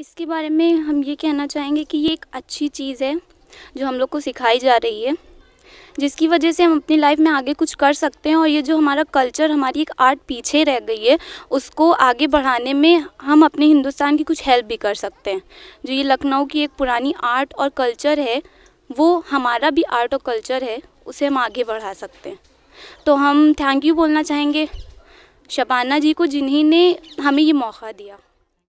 इसके बारे में हम ये कहना चाहेंगे कि ये एक अच्छी चीज़ है जो हम लोग को सिखाई जा रही है जिसकी वजह से हम अपनी लाइफ में आगे कुछ कर सकते हैं और ये जो हमारा कल्चर हमारी एक आर्ट पीछे रह गई है उसको आगे बढ़ाने में हम अपने हिंदुस्तान की कुछ हेल्प भी कर सकते हैं जो ये लखनऊ की एक पुरानी आर्ट और कल्चर है वो हमारा भी आर्ट और कल्चर है उसे हम आगे बढ़ा सकते हैं तो हम थैंक यू बोलना चाहेंगे शबाना जी को जिन्हें ने हमें ये मौका दिया